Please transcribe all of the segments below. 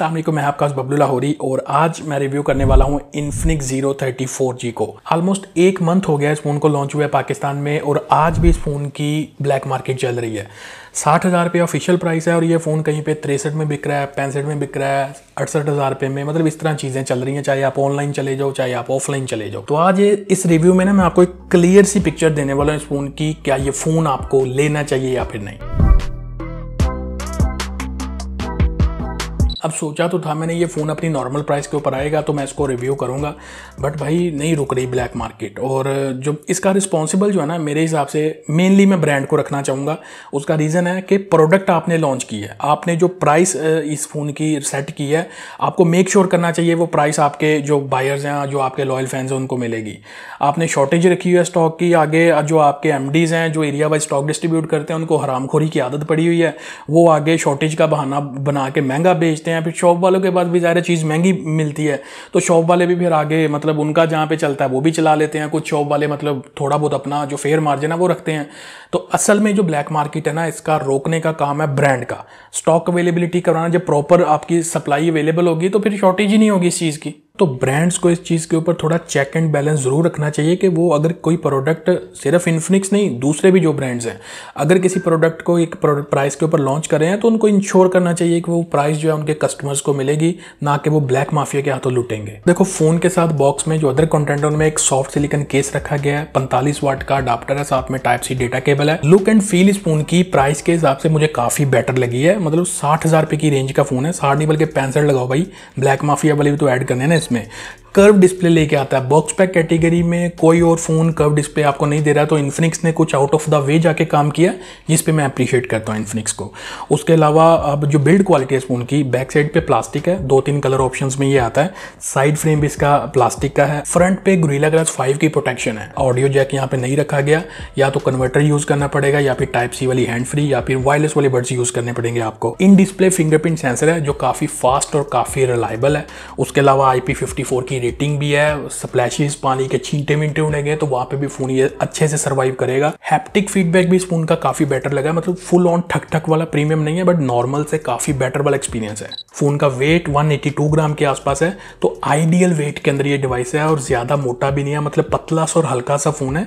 अस्सलाम मैं आपका बबलुल्ला होरी और आज मैं रिव्यू करने वाला हूँ Infinix zero thirty four G को ऑलमोस्ट एक मंथ हो गया इस फ़ोन को लॉन्च हुआ है पाकिस्तान में और आज भी इस फ़ोन की ब्लैक मार्केट चल रही है साठ हज़ार रुपये ऑफिशियल प्राइस है और ये फ़ोन कहीं पे तिरसठ में बिक रहा है पैंसठ में बिक रहा है अड़सठ हज़ार रुपये में मतलब इस तरह चीज़ें चल रही हैं चाहे आप ऑनलाइन चले जाओ चाहे आप ऑफलाइन चले जाओ तो आज ये इस रिव्यू में ना मैं आपको एक क्लियर सी पिक्चर देने वाला हूँ इस फ़ोन की क्या ये फ़ोन आपको लेना चाहिए या फिर नहीं अब सोचा तो था मैंने ये फ़ोन अपनी नॉर्मल प्राइस के ऊपर आएगा तो मैं इसको रिव्यू करूँगा बट भाई नहीं रुक रही ब्लैक मार्केट और जो इसका रिस्पॉन्सिबल जो है ना मेरे हिसाब से मेनली मैं ब्रांड को रखना चाहूँगा उसका रीज़न है कि प्रोडक्ट आपने लॉन्च की है आपने जो प्राइस इस फ़ोन की सेट की है आपको मेक श्योर sure करना चाहिए वो प्राइस आपके जो बायर्स हैं जो आपके लॉयल फैंस हैं उनको मिलेगी आपने शॉर्टेज रखी हुई है स्टॉक की आगे जो आपके एम हैं जो एरिया वाइज स्टॉक डिस्ट्रीब्यूट करते हैं उनको हरामखोरी की आदत पड़ी हुई है वो आगे शॉर्टेज का बहाना बना के महंगा बेचते हैं हैं फिर शॉप वालों के पास भी ज़्यादा चीज़ महंगी मिलती है तो शॉप वाले भी फिर आगे मतलब उनका जहाँ पे चलता है वो भी चला लेते हैं कुछ शॉप वाले मतलब थोड़ा बहुत अपना जो फेयर मार्जिन है वो रखते हैं तो असल में जो ब्लैक मार्केट है ना इसका रोकने का काम है ब्रांड का स्टॉक अवेलेबिलिटी कराना जब प्रॉपर आपकी सप्लाई अवेलेबल होगी तो फिर शॉर्टेज ही नहीं होगी इस चीज़ की तो ब्रांड्स को इस चीज़ के ऊपर थोड़ा चेक एंड बैलेंस ज़रूर रखना चाहिए कि वो अगर कोई प्रोडक्ट सिर्फ इन्फिनिक्स नहीं दूसरे भी जो ब्रांड्स हैं अगर किसी प्रोडक्ट को एक प्राइस के ऊपर लॉन्च कर रहे हैं तो उनको इंश्योर करना चाहिए कि वो प्राइस जो है उनके कस्टमर्स को मिलेगी ना कि वो ब्लैक माफिया के हाथों लुटेंगे देखो फ़ोन के साथ बॉक्स में जो अदर कॉन्टेंट उनमें एक सॉफ्ट सिलिकन केस रखा गया है पैंतालीस वाट का अडाप्टर है साथ में टाइप सी डेटा केबल है लुक एंड फील इस फोन की प्राइस के हिसाब से मुझे काफ़ी बेटर लगी है मतलब साठ हज़ार की रेंज का फ़ोन है साठ नहीं बल्कि पैंसठ लगाओ भाई ब्लैक माफिया वाले भी तो ऐड करने ना इसमें कर्व डिस्प्ले लेके आता है बॉक्स पैक कैटेगरी में कोई और फ़ोन कर्व डिस्प्ले आपको नहीं दे रहा है तो इन्फिनिक्स ने कुछ आउट ऑफ द वे जाके काम किया जिस पे मैं अप्रिशिएट करता हूँ इन्फिनिक्स को उसके अलावा अब जो बिल्ड क्वालिटी है फ़ोन की बैक साइड पे प्लास्टिक है दो तीन कलर ऑप्शन में ये आता है साइड फ्रेम भी इसका प्लास्टिक का है फ्रंट पे ग्रीला ग्लास फाइव की प्रोटेक्शन है ऑडियो जैक यहाँ पे नहीं रखा गया या तो कन्वर्टर यूज़ करना पड़ेगा या फिर टाइप सी वाली हैंड फ्री या फिर वायरलेस वाले बर्ड्स यूज़ करने पड़ेंगे आपको इन डिस्प्ले फिंगरप्रिंट सेंसर है जो काफ़ी फास्ट और काफ़ी रिलायबल है उसके अलावा आई की रेटिंग भी है स्प्लैशेस पानी के छींटे मिनटे गए तो वहां पे भी फ़ोन ये अच्छे से सर्वाइव करेगा हैप्टिक फीडबैक भी इस फ़ोन का काफ़ी बेटर लगा है मतलब फुल ऑन ठक ठक वाला प्रीमियम नहीं है बट नॉर्मल से काफ़ी बेटर वाला एक्सपीरियंस है फ़ोन का वेट वन ग्राम के आसपास है तो आइडियल वेट के अंदर ये डिवाइस है और ज़्यादा मोटा भी नहीं है मतलब पतला सा और हल्का सा फ़ोन है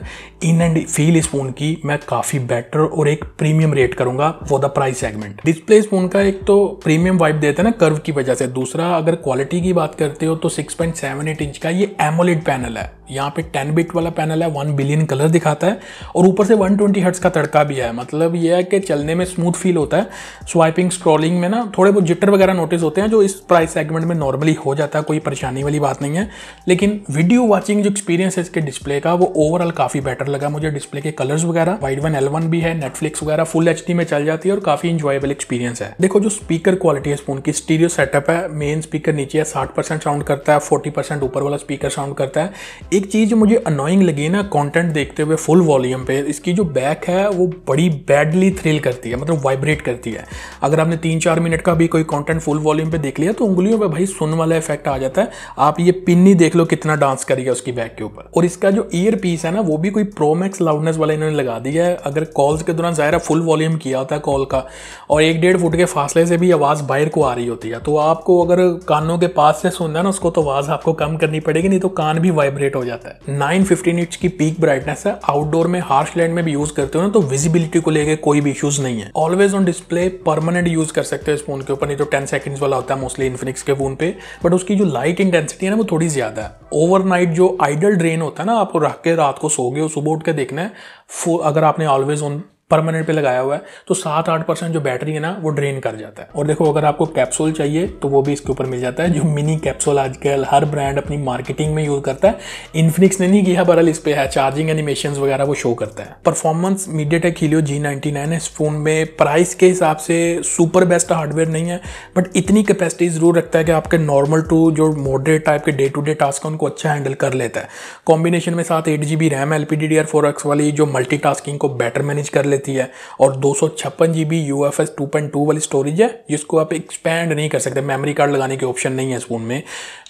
इन एंड फील इस फ़ोन की मैं काफ़ी बेटर और एक प्रीमियम रेट करूंगा for the price segment display इस फ़ोन का एक तो प्रीमियम वाइप देता है ना कर्व की वजह से दूसरा अगर क्वालिटी की बात करते हो तो six point seven eight inch का ये एमोलेड पैनल है यहाँ पे 10 बिट वाला पैनल है 1 बिलियन कलर दिखाता है और ऊपर से 120 ट्वेंटी हर्ट्स का तड़का भी है मतलब ये है कि चलने में स्मूथ फील होता है स्वाइपिंग स्क्रॉलिंग में ना थोड़े बहुत जिटर वगैरह नोटिस होते हैं जो इस प्राइस सेगमेंट में नॉर्मली हो जाता है कोई परेशानी वाली बात नहीं है लेकिन वीडियो वॉचिंग जो एक्सपीरियंस है इसके डिस्प्ले का वो ओवरऑल काफ़ी बेटर लगा मुझे डिस्प्ले के कलर्स वगैरह वाइड वन एल वन भी है नेटफ्लिक्स वगैरह फुल एच में चल जाती है और काफ़ी इंजॉयबल एक्सपीरियंस है देखो जो स्पीकर क्वालिटी है इस फोन की स्टीरियो सेटअप है मेन स्पीकर नीचे है साठ साउंड करता है फोर्टी परसेंट ऊपर वाला स्पीकर साउंड करता है एक चीज़ जो मुझे अनोइंग लगी है ना कंटेंट देखते हुए फुल वॉल्यूम पे इसकी जो बैक है वो बड़ी बैडली थ्रिल करती है मतलब वाइब्रेट करती है अगर आपने तीन चार मिनट का भी कोई कॉन्टेंट फुल वॉल्यूम पर देख लिया तो उंगलियों पर भाई सुन वाला इफेक्ट आ जाता है आप ये पिन पिन्नी देख लो कितना डांस करेगा उसकी बैक के ऊपर और इसका जो ईयर पीस है ना वो भी कोई प्रोमैक्स लाउडनेस वाला इन्होंने लगा दिया है अगर कॉल्स के दौरान ज़ाहिर फुल वॉल्यूम किया होता है कॉल का और एक डेढ़ फुट के फासले से भी आवाज़ बाहर को आ रही होती है तो आपको अगर कानों के पास से सुनना है ना उसको तो आवाज़ आपको कम करनी पड़ेगी नहीं तो कान भी वाइब्रेट हो जाता है नाइन फिफ्टीन इंच की पीक ब्राइटनेस है आउटडोर में हार्श लैंड में भी यूज करते हो ना तो विजिबिलिटी को लेकर कोई भी इशूज नहीं है always on display permanent use कर सकते हो इस फोन के ऊपर नहीं तो टेन सेकंड्स वाला होता है मोस्टली इन्फिनिक्स के फोन पे बट उसकी जो लाइट इंटेंसिटी है ना वो थोड़ी ज्यादा है ओवरनाइट जो आइडल ड्रेन होता है ना आपको रख के रात को सो गए सुबह उठ के देखना है अगर आपने ऑलवेज ऑन परमानेंट पे लगाया हुआ है तो सात आठ परसेंट जो बैटरी है ना वो ड्रेन कर जाता है और देखो अगर आपको कैप्सूल चाहिए तो वो भी इसके ऊपर मिल जाता है जो मिनी कैप्सूल आजकल हर ब्रांड अपनी मार्केटिंग में यूज़ करता है इन्फिनिक्स ने नहीं किया बरल इस पर है चार्जिंग एनिमेशन वगैरह वो शो करता है performance MediaTek Helio G ninety nine इस फोन में प्राइस के हिसाब से सुपर बेस्ट हार्डवेयर नहीं है बट इतनी कैपेसिटी ज़रूर रखता है कि आपके नॉर्मल टू जो मॉडरेट टाइप के डे टू डे टास्क है उनको अच्छा हैंडल कर लेता है कॉम्बिनेशन में साथ eight G B RAM L P D D R four X वाली जो मल्टी टास्किंग को बेटर मैनेज कर लेता देती है और दो सौ छप्पन G B U F S two point two वाली स्टोरेज है जिसको आप एक्सपेंड नहीं कर सकते मेमोरी कार्ड लगाने के ऑप्शन नहीं है इस फोन में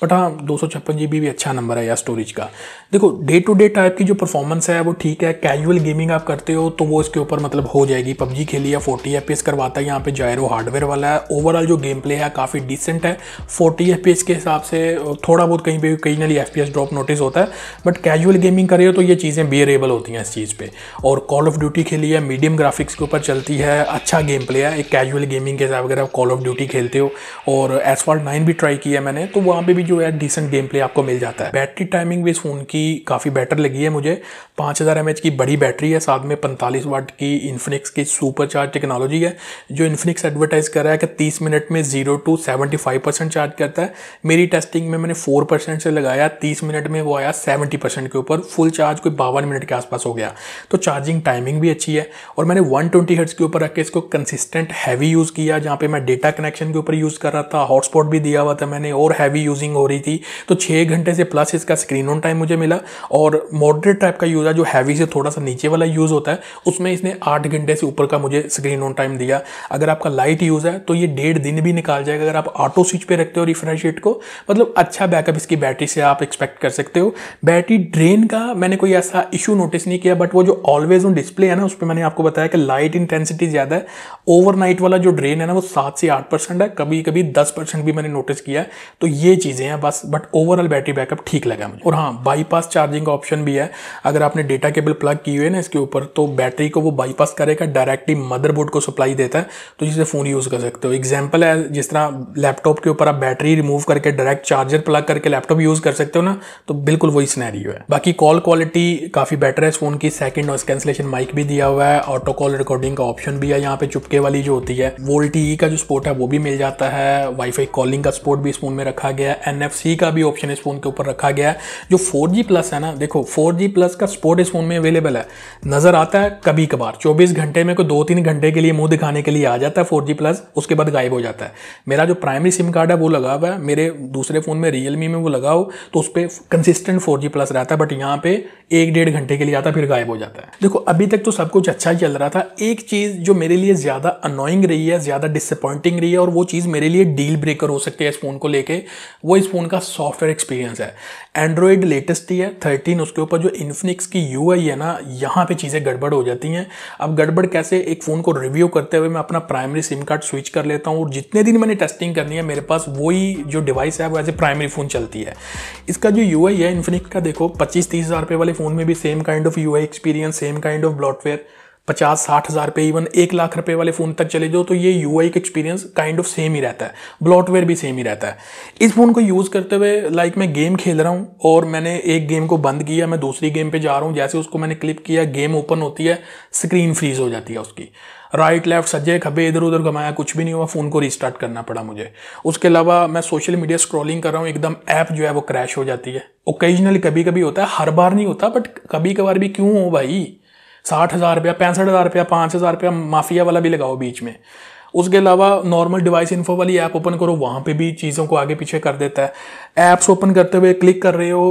बट हाँ दो सौ छप्पन जी बी भी अच्छा नंबर है यार स्टोरेज का देखो डे टू डे टाइप की जो परफॉर्मेंस है वो ठीक है कैजुअल गेमिंग आप करते हो तो वो इसके ऊपर मतलब हो जाएगी पबजी खेली है फोर्टी एफ करवाता है यहाँ पे जायरो हार्डवेयर वाला है ओवरऑल जो गेम प्ले है काफ़ी डिसेंट है फोर्टी एफ के हिसाब से थोड़ा बहुत कहीं पर कहीं ना एफ पी ड्रॉप नोटिस होता है बट कैजुअल गेमिंग करे हो तो ये चीज़ें बियरेबल होती हैं इस चीज़ पर और कॉल ऑफ ड्यूटी खेली है मीडियम ग्राफिक्स के ऊपर चलती है अच्छा गेम प्ले है एक कैजुअल गेमिंग के हिसाब अगर आप कॉल ऑफ ड्यूटी खेलते हो और एसफॉल्ट नाइन भी ट्राई किया मैंने तो वहाँ पर भी जो है डिसेंट गेम प्ले आपको मिल जाता है बैटरी टाइमिंग भी इस फ़ोन की काफ़ी बेटर लगी है मुझे पाँच हज़ार की बड़ी बैटरी है साथ में पैंतालीस वाट की इन्फिनिक्स की सुपर चार्ज टेक्नोलॉजी है जो इन्फिनिक्स एडवर्टाइज कर रहा है कि तीस मिनट में zero to seventy five percent charge करता है मेरी टेस्टिंग में मैंने फोर परसेंट से लगाया तीस मिनट में वो आया सेवेंटी परसेंट के ऊपर फुल चार्ज कोई बावन मिनट के आसपास हो गया तो चार्जिंग टाइमिंग भी अच्छी है और मैंने 120 ट्वेंटी हर्ट्स के ऊपर रख के इसको कंसिस्टेंट हैवी यूज़ किया जहाँ पे मैं डेटा कनेक्शन के ऊपर यूज़ कर रहा था हॉटस्पॉट भी दिया हुआ था मैंने और हैवी यूजिंग हो रही थी तो छः घंटे से प्लस इसका स्क्रीन ऑन टाइम मुझे मिला और मॉडरेट टाइप का यूज़ जो हैवी से थोड़ा सा नीचे वाला यूज़ होता है उसमें इसने आठ घंटे से ऊपर का मुझे स्क्रीन ऑन टाइम दिया अगर आपका लाइट यूज़ है तो ये डेढ़ दिन भी निकाल जाएगा अगर आप ऑटो स्विच पर रखते हो रिफ्रेश रेट को मतलब अच्छा बैकअप इसकी बैटरी से आप एक्सपेक्ट कर सकते हो बैटरी ड्रेन का मैंने कोई ऐसा इशू नोटिस नहीं किया बट वो जो ऑलवेज ऑन डिस्प्ले है ना उस पर मैंने आपको आपको बताया कि लाइट इंटेंसिटी ज़्यादा है ओवरनाइट वाला जो ड्रेन है ना वो सात से आठ परसेंट है कभी कभी दस परसेंट भी मैंने नोटिस किया है तो ये चीज़ें हैं बस बट ओवरऑल बैटरी बैकअप ठीक लगा मुझे और हाँ बाईपास चार्जिंग का ऑप्शन भी है अगर आपने डेटा केबल प्लग की हुई है ना इसके ऊपर तो बैटरी को वो बाईपास करेगा डायरेक्टली मदरबोर्ड को सप्लाई देता है तो जिसे फ़ोन यूज़ कर सकते हो एग्जाम्पल है जिस तरह लैपटॉप के ऊपर आप बैटरी रिमूव करके डायरेक्ट चार्जर प्लग करके लैपटॉप यूज़ कर सकते हो ना तो बिल्कुल वही स्नैरियो है बाकी कॉल क्वालिटी काफ़ी बेटर है इस फ़ोन की सेकेंड नॉइस कैंसिलेशन माइक भी दिया हुआ है ऑटो कॉल रिकॉर्डिंग का ऑप्शन भी है यहाँ पे चुपके वाली जो होती है वोल्टी e का जो स्पोर्ट है वो भी मिल जाता है वाईफाई कॉलिंग का स्पोर्ट भी इस फोन में रखा गया है एन का भी ऑप्शन इस फोन के ऊपर रखा गया है जो फोर प्लस है ना देखो फोर प्लस का स्पोर्ट इस फोन में अवेलेबल है नजर आता है कभी कभार चौबीस घंटे में कोई दो तीन घंटे के लिए मुंह दिखाने के लिए आ जाता है फोर प्लस उसके बाद गायब हो जाता है मेरा जो प्राइमरी सिम कार्ड है वो लगा हुआ है मेरे दूसरे फ़ोन में रियलमी में वो लगा हो तो उस पर कंसिस्टेंट फोर प्लस रहता है बट यहाँ पे एक डेढ़ घंटे के लिए आता फिर गायब हो जाता है देखो अभी तक तो सब कुछ अच्छा चल रहा था एक चीज़ जो मेरे लिए ज़्यादा अनोइंग रही है ज़्यादा डिसअपॉइंटिंग रही है और वो चीज़ मेरे लिए डील ब्रेकर हो सकती है इस फ़ोन को लेके वो इस फ़ोन का सॉफ्टवेयर एक्सपीरियंस है एंड्रॉयड लेटेस्ट ही है थर्टीन उसके ऊपर जो इन्फिनिक्स की यू है ना यहाँ पर चीज़ें गड़बड़ हो जाती हैं अब गड़बड़ कैसे एक फ़ोन को रिव्यू करते हुए मैं अपना प्राइमरी सिम कार्ड स्विच कर लेता हूँ और जितने दिन मैंने टेस्टिंग करनी है मेरे पास वही जो डिवाइस है वो एज ए प्राइमरी फ़ोन चलती है इसका जो यू है इन्फिनिक्स का देखो पच्चीस तीस हज़ार रुपये वाले फ़ोन में भी same kind of U experience same kind of bloatware पचास साठ हज़ार रुपये इवन एक लाख रुपये वाले फ़ोन तक चले जाओ तो ये यू आई का एक्सपीरियंस काइंड ऑफ सेम ही रहता है ब्लॉटवेयर भी सेम ही रहता है इस फ़ोन को यूज़ करते हुए लाइक मैं गेम खेल रहा हूँ और मैंने एक गेम को बंद किया मैं दूसरी गेम पर जा रहा हूँ जैसे उसको मैंने क्लिक किया गेम ओपन होती है स्क्रीन फ्रीज हो जाती है उसकी राइट लेफ्ट सज्जे खबे इधर उधर घुमाया कुछ भी नहीं हुआ फ़ोन को रिस्टार्ट करना पड़ा मुझे उसके अलावा मैं सोशल मीडिया स्क्रॉलिंग कर रहा हूँ एकदम ऐप जो है वो क्रैश हो जाती है ओकेजनली कभी कभी होता है हर बार नहीं होता बट कभी कभार भी क्यों हो भाई साठ हज़ार रुपया पैंसठ हज़ार रुपया पाँच हज़ार रुपया माफिया वाला भी लगाओ बीच में उसके अलावा नॉर्मल डिवाइस इन्फो वाली ऐप ओपन करो वहाँ पे भी चीज़ों को आगे पीछे कर देता है ऐप्स ओपन करते हुए क्लिक कर रहे हो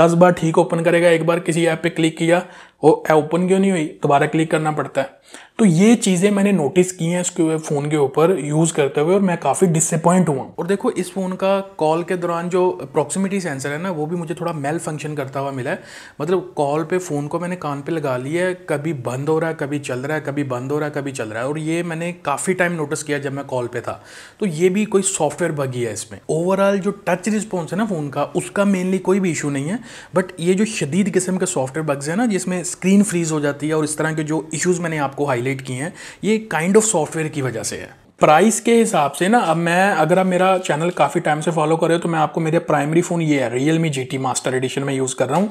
दस बार ठीक ओपन करेगा एक बार किसी ऐप पे क्लिक किया वो ओपन क्यों नहीं हुई दोबारा क्लिक करना पड़ता है तो ये चीज़ें मैंने नोटिस की हैं इसके फ़ोन के ऊपर यूज़ करते हुए और मैं काफ़ी डिसअपॉइंट हुआ और देखो इस फ़ोन का कॉल के दौरान जो अप्रॉक्सीमेटी सेंसर है ना वो भी मुझे थोड़ा मेल फंक्शन करता हुआ मिला है मतलब कॉल पे फ़ोन को मैंने कान पे लगा लिया है कभी बंद हो रहा है कभी चल रहा है कभी बंद हो रहा है कभी चल रहा है और ये मैंने काफ़ी टाइम नोटिस किया जब मैं कॉल पर था तो ये भी कोई सॉफ्टवेयर बगी है इसमें ओवरऑल जो टच रिस्पॉन्स है ना फ़ोन का उसका मेनली कोई भी इशू नहीं है बट ये जो शदीद किस्म के सॉफ्टवेयर बग्स हैं ना जिसमें स्क्रीन फ्रीज हो जाती है और इस तरह के जो इशूज़ मैंने आपको हाईलाइट अपडेट की हैं ये काइंड ऑफ सॉफ्टवेयर की वजह से है प्राइस के हिसाब से ना अब मैं अगर आप मेरा चैनल काफ़ी टाइम से फॉलो कर रहे हो तो मैं आपको मेरे प्राइमरी फ़ोन ये है Realme G master edition में यूज़ कर रहा हूँ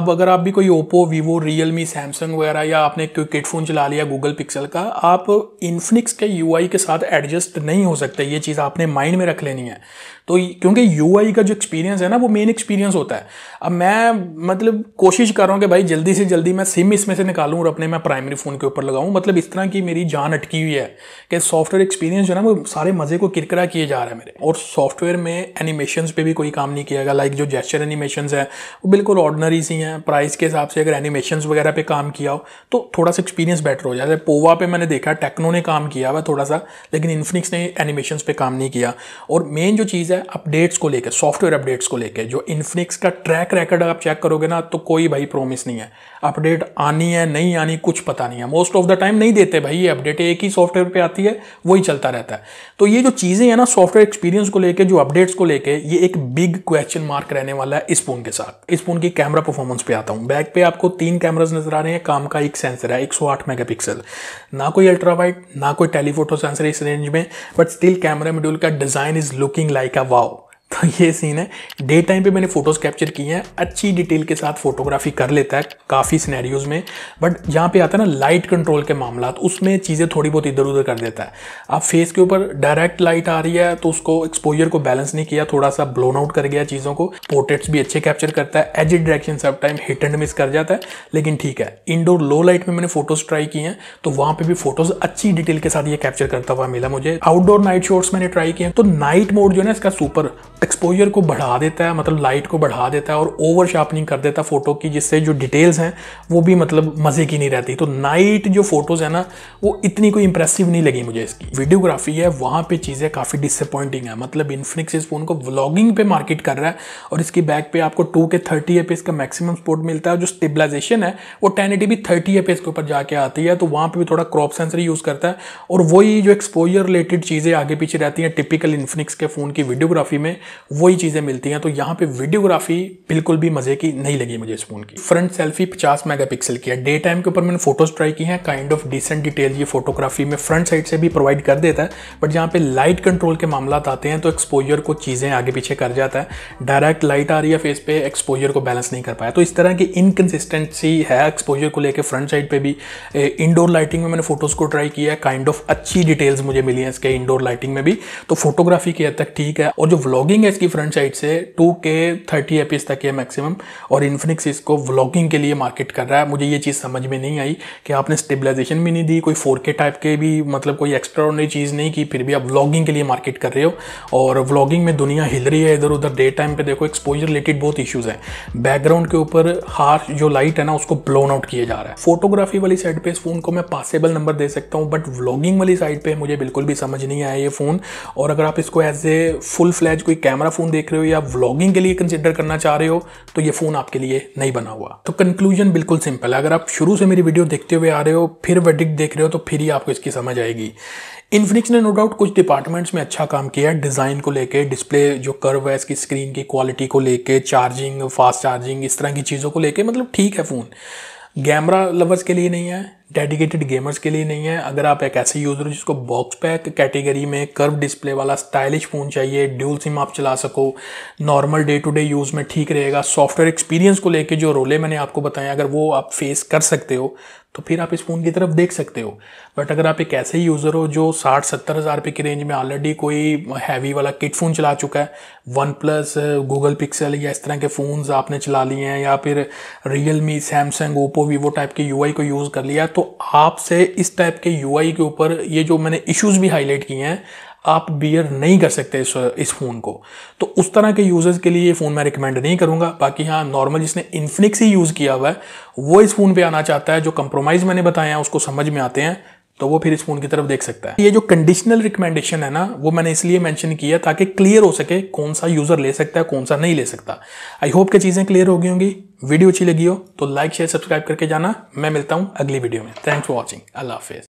अब अगर आप भी कोई Oppo Vivo Realme Samsung वगैरह या आपने कोई किट फ़ोन चला लिया गूगल पिक्सल का आप इन्फिनिक्स के यू के साथ एडजस्ट नहीं हो सकते ये चीज़ आपने माइंड में रख लेनी है तो क्योंकि यू का जो एक्सपीरियंस है ना वो मेन एक्सपीरियंस होता है अब मैं मतलब कोशिश कर रहा हूँ कि भाई जल्दी से जल्दी मैं सिम इसमें से निकालूँ और अपने मैं प्राइमरी फ़ोन के ऊपर लगाऊँ मतलब इस तरह की मेरी जान अटकी हुई है कि सॉफ्टवेयर एक्सपीरियंस जो है ना वो सारे मज़े को किरकरा किए जा रहा है मेरे और सॉफ्टवेयर में एनिमेशन पर भी कोई काम नहीं किया गया लाइक जो जेस्चर एनिमेशन है वो बिल्कुल ऑर्डनरी सी हैं प्राइस के हिसाब से अगर एनिमेशन वगैरह पे काम किया हो तो थोड़ा सा एक्सपीरियंस बेटर हो जाए पोवा पर मैंने देखा टेक्नो ने काम किया हुआ थोड़ा सा लेकिन इन्फिनिक्स ने एनिमेशन पर काम नहीं किया और मेन जो चीज़ चीज़ है अपडेट्स को लेकर सॉफ्टवेयर अपडेट्स को लेकर जो इन्फिनिक्स का ट्रैक रिकॉर्ड आप चेक करोगे ना तो कोई भाई प्रॉमिस नहीं है अपडेट आनी है नहीं आनी कुछ पता नहीं है मोस्ट ऑफ द टाइम नहीं देते भाई ये अपडेट एक ही सॉफ्टवेयर पर आती है वही चलता रहता है तो ये जो चीज़ें हैं ना सॉफ्टवेयर एक्सपीरियंस को लेकर जो अपडेट्स को लेकर ये एक बिग क्वेश्चन मार्क रहने वाला है इस फोन के साथ इस फोन की कैमरा परफॉर्मेंस पे आता हूँ बैक पे आपको तीन कैमराज नजर आ रहे हैं काम का एक सेंसर है एक मेगापिक्सल ना कोई अल्ट्रा वाइड ना कोई टेलीफोटो सेंसर इस रेंज में बट स्टिल कैमरा मॉड्यूल का design is looking like a wow. तो ये सीन है डे टाइम पे मैंने फ़ोटोज़ कैप्चर की हैं अच्छी डिटेल के साथ फोटोग्राफी कर लेता है काफ़ी सिनेरियोज़ में बट यहाँ पे आता है ना लाइट कंट्रोल के मामला उसमें चीज़ें थोड़ी बहुत इधर उधर कर देता है आप फेस के ऊपर डायरेक्ट लाइट आ रही है तो उसको एक्सपोजर को बैलेंस नहीं किया थोड़ा सा ब्लोन आउट कर गया चीज़ों को पोर्ट्रेट्स भी अच्छे कैप्चर करता है एज डायरेक्शन सब टाइम हिट एंड मिस कर जाता है लेकिन ठीक है इंडोर लो लाइट में मैंने फोटोज़ ट्राई की हैं तो वहाँ पर भी फोटोज़ अच्छी डिटेल के साथ ये कैप्चर करता हुआ मिला मुझे आउटडोर नाइट शॉट्स मैंने ट्राई किए तो नाइट मोड जो है ना इसका सुपर एक्सपोजर को बढ़ा देता है मतलब लाइट को बढ़ा देता है और ओवर शार्पनिंग कर देता है फ़ोटो की जिससे जो डिटेल्स हैं वो भी मतलब मज़े की नहीं रहती तो नाइट जो फ़ोटोज़ है ना वो इतनी कोई इंप्रेसिव नहीं लगी मुझे इसकी वीडियोग्राफी है वहाँ पर चीज़ें काफ़ी डिसअपॉइंटिंग है मतलब इन्फिनिक्स इस फ़ोन को व्लॉगिंग पे मार्केट कर रहा है और इसकी बैक पे आपको टू के थर्टी ए का मैक्सिमम स्पोर्ट मिलता है जो स्टेबलाइजेशन है वो टेन एटी भी थर्टी ए के ऊपर जाके आती है तो वहाँ पर भी थोड़ा क्रॉप सेंसर यूज़ करता है और वही जो एक्सपोजर रिलेटेड चीज़ें आगे पीछे रहती हैं टिपिकल इन्फिनिक्स के फ़ोन की वीडियोग्राफी में वही चीज़ें मिलती हैं तो यहाँ पे वीडियोग्राफी बिल्कुल भी मज़े की नहीं लगी मुझे इस फ़ोन की फ्रंट सेल्फी 50 मेगापिक्सल की है डे टाइम के ऊपर मैंने फोटोज़ ट्राई की हैं काइंड ऑफ डिसेंट डिटेल ये फोटोग्राफी में फ्रंट साइड से भी प्रोवाइड कर देता है बट यहाँ पर लाइट कंट्रोल के मामला आते हैं तो एक्सपोजर को चीज़ें आगे पीछे कर जाता है डायरेक्ट लाइट आ रही है फेस पे एक्सपोजर को बैलेंस नहीं कर पाया तो इस तरह की इनकन्सिस्टेंसी है एक्सपोजर को लेकर फ्रंट साइड पर भी इंडोर लाइटिंग में मैंने फोटोज़ को ट्राई किया काइंड ऑफ अच्छी डिटेल्स मुझे मिली हैं इसके इंडोर लाइटिंग में भी तो फोटोग्राफी की हद तक ठीक है और जो व्लॉगिंग शूटिंग है इसकी फ्रंट साइड से टू के थर्टी एफ तक है मैक्सिमम और इन्फिनिक्स इसको व्लॉगिंग के लिए मार्केट कर रहा है मुझे ये चीज़ समझ में नहीं आई कि आपने स्टेबलाइजेशन भी नहीं दी कोई फोर टाइप के भी मतलब कोई एक्स्ट्रा उन्हें चीज़ नहीं की फिर भी आप व्लॉगिंग के लिए मार्केट कर रहे हो और व्लॉगिंग में दुनिया हिल रही है इधर उधर डे टाइम पर देखो एक्सपोजर रिलेटेड बहुत इशूज़ हैं बैकग्राउंड के ऊपर हार्श जो लाइट है ना उसको ब्लोन आउट किया जा रहा है फोटोग्राफी वाली साइड पर इस फ़ोन को मैं पासेबल नंबर दे सकता हूँ बट व्लॉगिंग वाली साइड पर मुझे बिल्कुल भी समझ नहीं आया ये फ़ोन और अगर आप इसको एज ए फुल फ्लैज कोई कैमरा फ़ोन देख रहे हो या व्लॉगिंग के लिए कंसिडर करना चाह रहे हो तो ये फ़ोन आपके लिए नहीं बना हुआ तो कंक्लूजन बिल्कुल सिंपल है अगर आप शुरू से मेरी वीडियो देखते हुए आ रहे हो फिर वेडिक देख रहे हो तो फिर ही आपको इसकी समझ आएगी इन्फिनिक्स ने नो डाउट कुछ डिपार्टमेंट्स में अच्छा काम किया है डिज़ाइन को लेके डिस्प्ले जो कर्व है इसकी स्क्रीन की क्वालिटी को लेके चार्जिंग फास्ट चार्जिंग इस तरह की चीज़ों को लेके मतलब ठीक है फ़ोन कैमरा लवर्स के लिए नहीं है डेडिकेटेड गेमर्स के लिए नहीं है अगर आप एक ऐसे यूज़र हो जिसको बॉक्स पैक कैटेगरी में कर्व डिस्प्ले वाला स्टाइलिश फ़ोन चाहिए ड्यूल सिम आप चला सको normal day to day use में ठीक रहेगा सॉफ्टवेयर एक्सपीरियंस को लेके जो रोले मैंने आपको बताया अगर वो आप फेस कर सकते हो तो फिर आप इस फ़ोन की तरफ देख सकते हो बट अगर आप एक ऐसे यूज़र हो जो साठ सत्तर हज़ार रुपये की रेंज में ऑलरेडी कोई हैवी वाला किट फ़ोन चला चुका है वन प्लस गूगल पिक्सल या इस तरह के फ़ोन्स आपने चला लिए हैं या फिर Realme Samsung Oppo Vivo type के यू को यूज़ कर लिया तो तो आपसे इस टाइप के यूआई के ऊपर ये जो मैंने इश्यूज भी हाईलाइट किए हैं आप बियर नहीं कर सकते इस इस फ़ोन को तो उस तरह के यूज़र्स के लिए ये फ़ोन मैं रिकमेंड नहीं करूंगा बाकी हाँ नॉर्मल जिसने इन्फिनिक्स ही यूज़ किया हुआ है वो इस फ़ोन पे आना चाहता है जो कंप्रोमाइज़ मैंने बताया उसको समझ में आते हैं तो वो फिर इस फोन की तरफ देख सकता है ये जो कंडीशनल रिकमेंडेशन है ना वो मैंने इसलिए मेंशन किया ताकि क्लियर हो सके कौन सा यूज़र ले सकता है कौन सा नहीं ले सकता आई होप कि चीज़ें क्लियर हो गई होंगी वीडियो अच्छी लगी हो तो लाइक शेयर सब्सक्राइब करके जाना मैं मिलता हूं अगली वीडियो में थैंक्स फॉर वॉचिंग अल्लाह हाफिज़